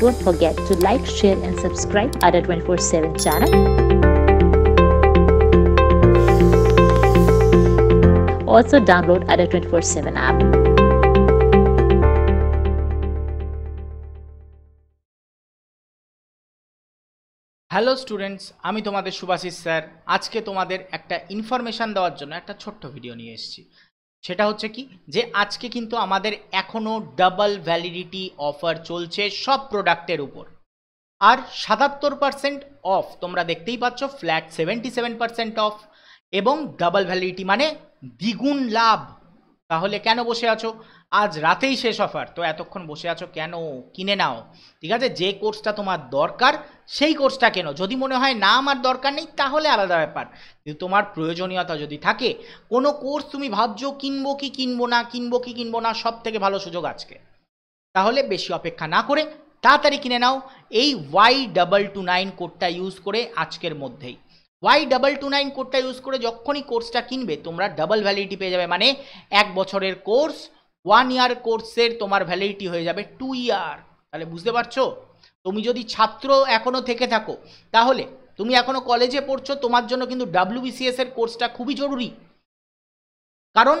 Don't forget to like, share and subscribe our 24-7 channel. Also download our 24-7 app. Hello students আমি তোমাদের Shubhashis sir আজকে তোমাদের একটা information দেওয়ার জন্য একটা ছোট্ট ভিডিও নিয়ে এসেছি সেটা হচ্ছে কি যে আজকে কিন্তু আমাদের এখনও ডাবল ভ্যালিডিটি অফার চলছে সব প্রোডাক্টের উপর আর সাতাত্তর পার্সেন্ট অফ তোমরা দেখতেই পাচ্ছ flat seventy seven percent off এবং ডাবল ভ্যালিডিটি মানে দ্বিগুণ লাভ তাহলে কেন বসে আছো আজ রাতেই শেষ অফার তো এতক্ষণ বসে আছো কেন কিনে নাও ঠিক আছে যে কোর্সটা তোমার দরকার সেই কোর্সটা কেন যদি মনে হয় না আমার দরকার নেই তাহলে আলাদা ব্যাপার কিন্তু তোমার প্রয়োজনীয়তা যদি থাকে কোনো কোর্স তুমি ভাবছো কিনবো কি কিনবো না কিনবো কি কিনবো না সব থেকে ভালো সুযোগ আজকে তাহলে বেশি অপেক্ষা না করে তাড়াতাড়ি কিনে নাও এই ওয়াই ডাবল টু নাইন কোডটা ইউজ করে আজকের মধ্যেই ওয়াই ডাবল টু নাইন কোডটা ইউজ করে যখনই কোর্সটা কিনবে তোমরা ডাবল ভ্যালিডিটি পেয়ে যাবে মানে এক বছরের কোর্স ওয়ান ইয়ার কোর্সের তোমার ভ্যালিডিটি হয়ে যাবে টু ইয়ার তাহলে বুঝতে পারছো তুমি যদি ছাত্র এখনও থেকে থাকো তাহলে তুমি এখনও কলেজে পড়ছো তোমার জন্য কিন্তু ডাব্লিউবিসিএস এর কোর্সটা খুবই জরুরি কারণ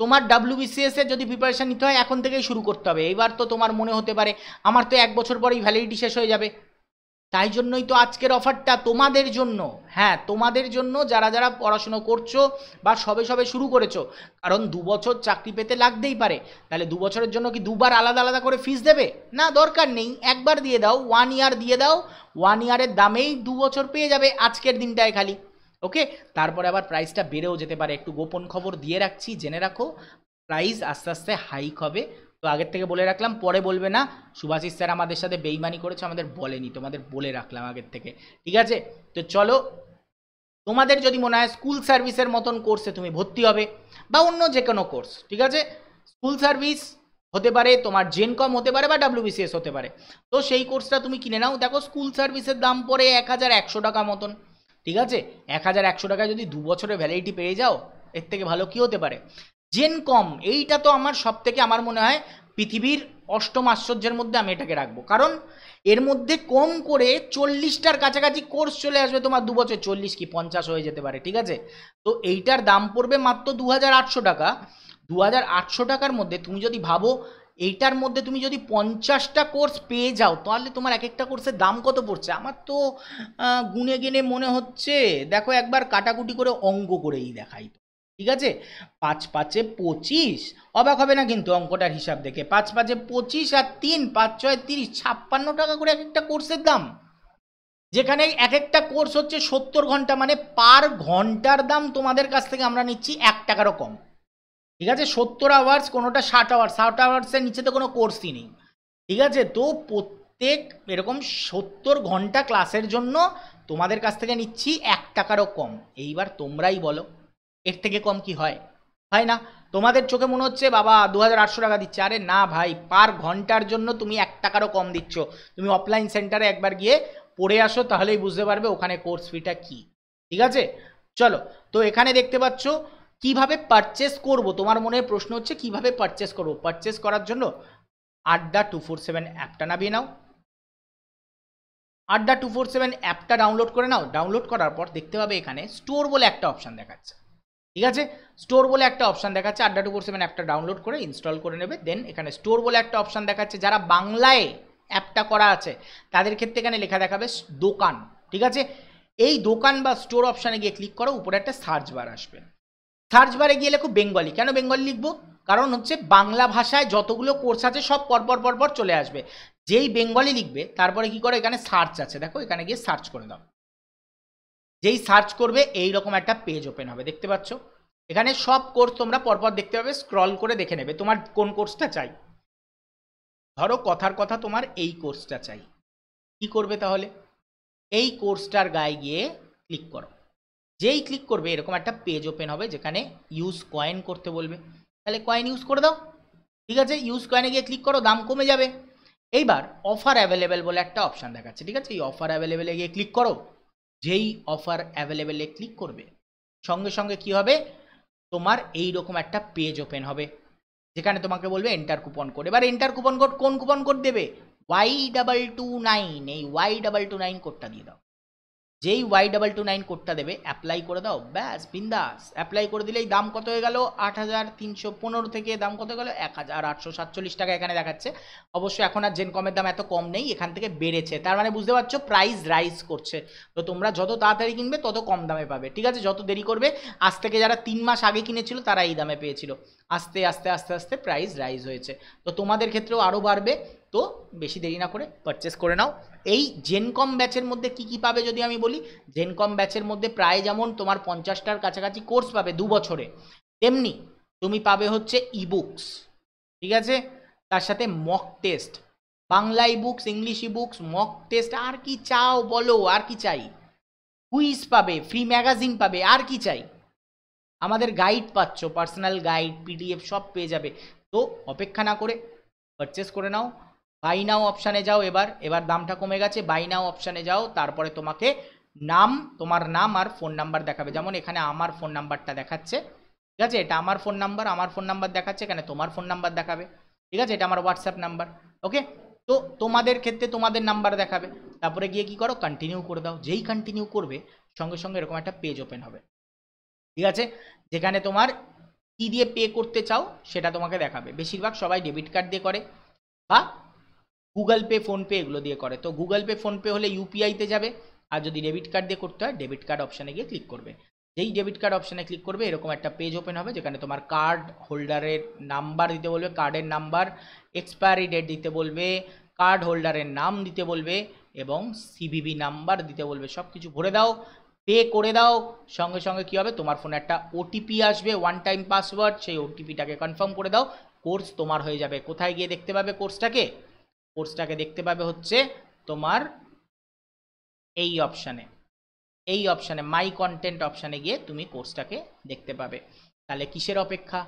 তোমার ডাব্লিউবিসিএস এর যদি প্রিপারেশান নিতে হয় এখন থেকেই শুরু করতে হবে এবার তো তোমার মনে হতে পারে আমার তো এক বছর পরেই ভ্যালিডিটি শেষ হয়ে যাবে তাই জন্যই তো আজকের অফারটা তোমাদের জন্য হ্যাঁ তোমাদের জন্য যারা যারা পড়াশুনো করছো বা সবে সবে শুরু করেছো কারণ দু বছর চাকরি পেতে লাগতেই পারে তাহলে দু বছরের জন্য কি দুবার আলাদা আলাদা করে ফিস দেবে না দরকার নেই একবার দিয়ে দাও ওয়ান ইয়ার দিয়ে দাও ওয়ান ইয়ারের দামেই দু বছর পেয়ে যাবে আজকের দিনটায় খালি ওকে তারপরে আবার প্রাইসটা বেড়েও যেতে পারে একটু গোপন খবর দিয়ে রাখছি জেনে রাখো প্রাইস আস্তে আস্তে হাইক হবে তো আগের থেকে বলে রাখলাম পরে বলবে না সুভাষিস স্যার আমাদের সাথে বেইমানি করেছে আমাদের বলেনি তোমাদের বলে রাখলাম আগের থেকে ঠিক আছে তো চলো তোমাদের যদি মনে হয় স্কুল সার্ভিসের মতন কোর্সে তুমি ভর্তি হবে বা অন্য যে কোনো কোর্স ঠিক আছে স্কুল সার্ভিস হতে পারে তোমার জেনকম হতে পারে বা ডাব্লিউবিসিএস হতে পারে তো সেই কোর্সটা তুমি কিনে নাও দেখো স্কুল সার্ভিসের দাম পড়ে এক হাজার একশো টাকা মতন ঠিক আছে এক হাজার একশো টাকায় যদি দু বছরের ভ্যালিডিটি পেয়ে যাও এর থেকে ভালো কী হতে পারে জেনকম এইটা তো আমার সব থেকে আমার মনে হয় পৃথিবীর অষ্টম আশ্চর্যের মধ্যে আমি এটাকে রাখবো কারণ এর মধ্যে কম করে চল্লিশটার কাছাকাছি কোর্স চলে আসবে তোমার দু বছর চল্লিশ কি পঞ্চাশ হয়ে যেতে পারে ঠিক আছে তো এইটার দাম পড়বে মাত্র দু টাকা দু টাকার মধ্যে তুমি যদি ভাবো এইটার মধ্যে তুমি যদি পঞ্চাশটা কোর্স পেয়ে যাও তাহলে তোমার এক একটা কোর্সের দাম কত পড়ছে আমার তো গুনে গেনে মনে হচ্ছে দেখো একবার কাটাকুটি করে অঙ্ক করেই দেখাই ঠিক আছে পাঁচ পাঁচে পঁচিশ অবাক হবে না কিন্তু অঙ্কটার হিসাব দেখে পাঁচ পাঁচে পঁচিশ আর তিন পাঁচ ছয় তিরিশ ছাপ্পান্ন টাকা করে এক একটা কোর্সের দাম যেখানে এক একটা কোর্স হচ্ছে সত্তর ঘন্টা মানে পার ঘন্টার দাম তোমাদের কাছ থেকে আমরা নিচ্ছি এক টাকারও কম ঠিক আছে সত্তর আওয়ার্স কোনোটা ষাট আওয়ার্স ষাট আওয়ার্সের তো কোনো কোর্সই নেই ঠিক আছে তো প্রত্যেক এরকম সত্তর ঘন্টা ক্লাসের জন্য তোমাদের কাছ থেকে নিচ্ছি এক টাকারও কম এইবার তোমরাই বলো এর থেকে কম কি হয় হয় না তোমাদের চোখে মনে হচ্ছে বাবা দু টাকা দিচ্ছে আরে না ভাই পার ঘন্টার জন্য তুমি এক টাকারও কম দিচ্ছ তুমি অফলাইন সেন্টারে একবার গিয়ে পড়ে আসো তাহলেই বুঝতে পারবে ওখানে কোর্স ফিটা কি ঠিক আছে চলো তো এখানে দেখতে পাচ্ছ কিভাবে পারচেস করব তোমার মনে প্রশ্ন হচ্ছে কিভাবে পারচেস করব পারচেস করার জন্য আড্ডা টু ফোর সেভেন অ্যাপটা নামিয়ে নাও আড্ডা টু ফোর সেভেন অ্যাপটা ডাউনলোড করে নাও ডাউনলোড করার পর দেখতে পাবে এখানে স্টোর বলে একটা অপশান দেখাচ্ছে ঠিক আছে স্টোর বলে একটা অপশান দেখাচ্ছে আড্ডা টু ফোর সেভেন অ্যাপটা ডাউনলোড করে ইনস্টল করে নেবে দেন এখানে স্টোর বলে একটা অপশান দেখাচ্ছে যারা বাংলায় অ্যাপটা করা আছে তাদের ক্ষেত্রে এখানে লেখা দেখাবে দোকান ঠিক আছে এই দোকান বা স্টোর অপশানে গিয়ে ক্লিক করো উপরে একটা সার্চ বার আসবে সার্চ বারে গিয়ে লেখো বেঙ্গলি কেন বেঙ্গলি লিখবো কারণ হচ্ছে বাংলা ভাষায় যতগুলো কোর্স আছে সব পরপর পরপর চলে আসবে যেই বেঙ্গলি লিখবে তারপরে কি করো এখানে সার্চ আছে দেখো এখানে গিয়ে সার্চ করে দাও যেই সার্চ করবে এই রকম একটা পেজ ওপেন হবে দেখতে পাচ্ছ এখানে সব কোর্স তোমরা পরপর দেখতে পাবে স্ক্রল করে দেখে নেবে তোমার কোন কোর্সটা চাই ধরো কথার কথা তোমার এই কোর্সটা চাই কি করবে তাহলে এই কোর্সটার গায়ে গিয়ে ক্লিক করো যেই ক্লিক করবে এরকম একটা পেজ ওপেন হবে যেখানে ইউজ কয়েন করতে বলবে তাহলে কয়েন ইউজ করে দাও ঠিক আছে ইউজ কয়েনে গিয়ে ক্লিক করো দাম কমে যাবে এইবার অফার অ্যাভেলেবেল বলে একটা অপশান দেখাচ্ছে ঠিক আছে এই অফার অ্যাভেলেবেলে গিয়ে ক্লিক করো যেই অফার অ্যাভেলেবেলে ক্লিক করবে সঙ্গে সঙ্গে কি হবে তোমার এই রকম একটা পেজ ওপেন হবে যেখানে তোমাকে বলবে এন্টার কুপন কোড এবার এন্টার কুপন কোড কোন কুপন কোড দেবে ওয়াই ডাবল টু নাইন এই ওয়াই ডাবল টু নাইন কোডটা দিয়ে দাও যেই ওয়াই ডাবল টু নাইন কোডটা দেবে অ্যাপ্লাই করে দাও ব্যাস বিন্দাস অ্যাপ্লাই করে দিলেই দাম কত হয়ে গেল আট হাজার তিনশো পনেরো থেকে দাম কত গেলো এক হাজার আটশো সাতচল্লিশ টাকা এখানে দেখাচ্ছে অবশ্যই এখন আর জেন কমের দাম এত কম নেই এখান থেকে বেড়েছে তার মানে বুঝতে পারছো প্রাইস রাইজ করছে তো তোমরা যত তাড়াতাড়ি কিনবে তত কম দামে পাবে ঠিক আছে যত দেরি করবে আজ থেকে যারা তিন মাস আগে কিনেছিল তারা এই দামে পেয়েছিল আস্তে আস্তে আস্তে আস্তে প্রাইস রাইজ হয়েছে তো তোমাদের ক্ষেত্রেও আরও বাড়বে তো বেশি দেরি না করে পারচেস করে নাও এই জেনকম ব্যাচের মধ্যে কি কি পাবে যদি আমি বলি জেনকম ব্যাচের মধ্যে প্রায় যেমন তোমার পঞ্চাশটার কাছাকাছি কোর্স পাবে দু বছরে তেমনি তুমি পাবে হচ্ছে ইবুকস ঠিক আছে তার সাথে mock test Bangla ebooks English ebooks mock test আর কি চাও বলো আর কি চাই কুইজ পাবে ফ্রি ম্যাগাজিন পাবে আর কি চাই আমাদের গাইড পাচ্ছ পার্সোনাল গাইড পিডিএফ সব পেয়ে যাবে তো অপেক্ষা না করে পারচেস করে নাও বাই নাও অপশানে যাও এবার এবার দামটা কমে গেছে বাই নাও অপশানে যাও তারপরে তোমাকে নাম তোমার নাম আর ফোন নাম্বার দেখাবে যেমন এখানে আমার ফোন নাম্বারটা দেখাচ্ছে ঠিক আছে এটা আমার ফোন নাম্বার আমার ফোন নাম্বার দেখাচ্ছে এখানে তোমার ফোন নাম্বার দেখাবে ঠিক আছে এটা আমার হোয়াটসঅ্যাপ নাম্বার ওকে তো তোমাদের ক্ষেত্রে তোমাদের নাম্বার দেখাবে তারপরে গিয়ে কি করো কন্টিনিউ করে দাও যেই কন্টিনিউ করবে সঙ্গে সঙ্গে এরকম একটা পেজ ওপেন হবে ঠিক আছে যেখানে তোমার কী দিয়ে পে করতে চাও সেটা তোমাকে দেখাবে বেশিরভাগ সবাই ডেবিট কার্ড দিয়ে করে বা গুগল পে ফোনপে এগুলো দিয়ে করে তো গুগল পে ফোনপে হলে ইউপিআইতে যাবে আর যদি ডেবিট কার্ড দিয়ে করতে হয় ডেবিট কার্ড অপশানে গিয়ে ক্লিক করবে যেই ডেবিট কার্ড অপশানে ক্লিক করবে এরকম একটা পেজ ওপেন হবে যেখানে তোমার কার্ড হোল্ডারের নাম্বার দিতে বলবে কার্ডের নাম্বার এক্সপায়ারি ডেট দিতে বলবে কার্ড হোল্ডারের নাম দিতে বলবে এবং সিবিবি নাম্বার দিতে বলবে সব কিছু ভরে দাও পে করে দাও সঙ্গে সঙ্গে কী হবে তোমার ফোনে একটা ওটিপি আসবে ওয়ান টাইম পাসওয়ার্ড সেই ওটিপিটাকে কনফার্ম করে দাও কোর্স তোমার হয়ে যাবে কোথায় গিয়ে দেখতে পাবে কোর্সটাকে কোর্সটাকে দেখতে পাবে হচ্ছে তোমার এই অপশানে এই অপশানে মাই কন্টেন্ট অপশানে গিয়ে তুমি কোর্সটাকে দেখতে পাবে তাহলে কিসের অপেক্ষা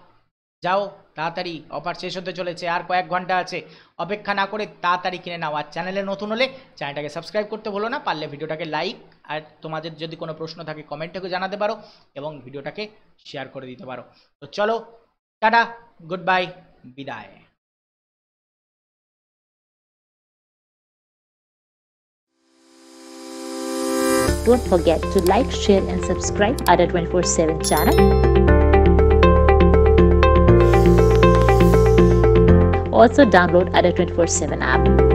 যাও তাড়াতাড়ি অফার শেষ হতে চলেছে আর কয়েক ঘন্টা আছে অপেক্ষা না করে তাড়াতাড়ি কিনে নাও আর চ্যানেলে নতুন হলে চ্যানেলটাকে সাবস্ক্রাইব করতে ভুলো না পারলে ভিডিওটাকে লাইক আর তোমাদের যদি কোনো প্রশ্ন থাকে কমেন্টটাকে জানাতে পারো এবং ভিডিওটাকে শেয়ার করে দিতে পারো তো চলো টাটা গুড বাই বিদায় don't forget to like, share and subscribe our 24-7 channel. Also download our 24-7 app.